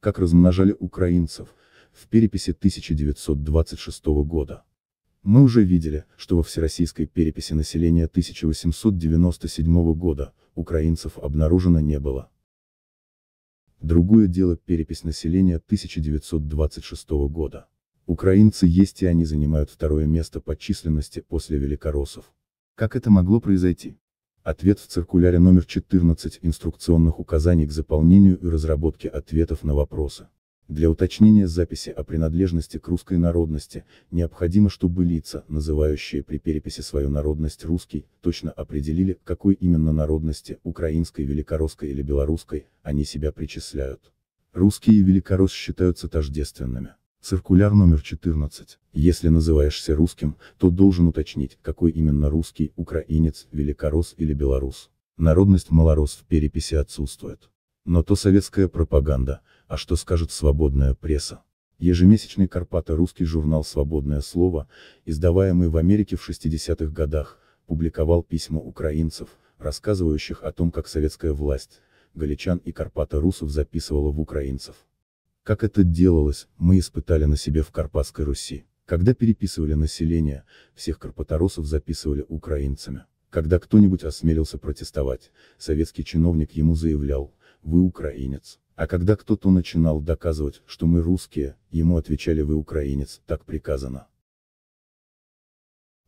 как размножали украинцев, в переписи 1926 года. Мы уже видели, что во всероссийской переписи населения 1897 года украинцев обнаружено не было. Другое дело перепись населения 1926 года. Украинцы есть и они занимают второе место по численности после великороссов. Как это могло произойти? Ответ в циркуляре номер 14 инструкционных указаний к заполнению и разработке ответов на вопросы. Для уточнения записи о принадлежности к русской народности, необходимо, чтобы лица, называющие при переписи свою народность русский, точно определили, какой именно народности, украинской, великоросской или белорусской, они себя причисляют. Русские и великорос считаются тождественными. Циркуляр номер 14. Если называешься русским, то должен уточнить, какой именно русский, украинец, великорос или белорус. Народность малорос в переписи отсутствует. Но то советская пропаганда, а что скажет свободная пресса? Ежемесячный карпата русский журнал «Свободное слово», издаваемый в Америке в 60-х годах, публиковал письма украинцев, рассказывающих о том, как советская власть, галичан и карпата русов записывала в украинцев. Как это делалось, мы испытали на себе в Карпатской Руси. Когда переписывали население, всех карпаторосов записывали украинцами. Когда кто-нибудь осмелился протестовать, советский чиновник ему заявлял, вы украинец. А когда кто-то начинал доказывать, что мы русские, ему отвечали вы украинец, так приказано.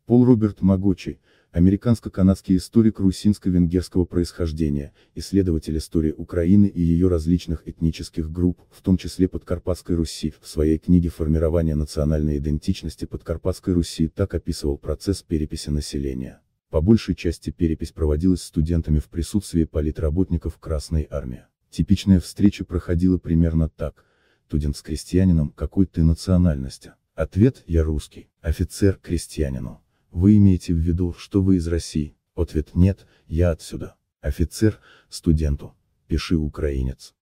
Пол Роберт Магочи, американско-канадский историк русинско-венгерского происхождения, исследователь истории Украины и ее различных этнических групп, в том числе Подкарпатской Руси, в своей книге «Формирование национальной идентичности Подкарпатской Руси» так описывал процесс переписи населения. По большей части перепись проводилась студентами в присутствии политработников Красной Армии. Типичная встреча проходила примерно так. студент с крестьянином, какой ты национальности? Ответ, я русский. Офицер, крестьянину. Вы имеете в виду, что вы из России? Ответ нет, я отсюда. Офицер, студенту. Пиши украинец.